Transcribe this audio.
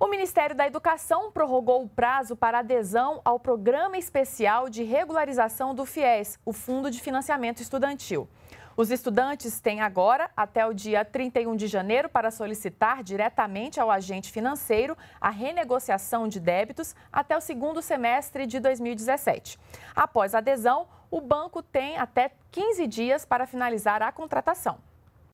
O Ministério da Educação prorrogou o prazo para adesão ao Programa Especial de Regularização do FIES, o Fundo de Financiamento Estudantil. Os estudantes têm agora até o dia 31 de janeiro para solicitar diretamente ao agente financeiro a renegociação de débitos até o segundo semestre de 2017. Após a adesão, o banco tem até 15 dias para finalizar a contratação.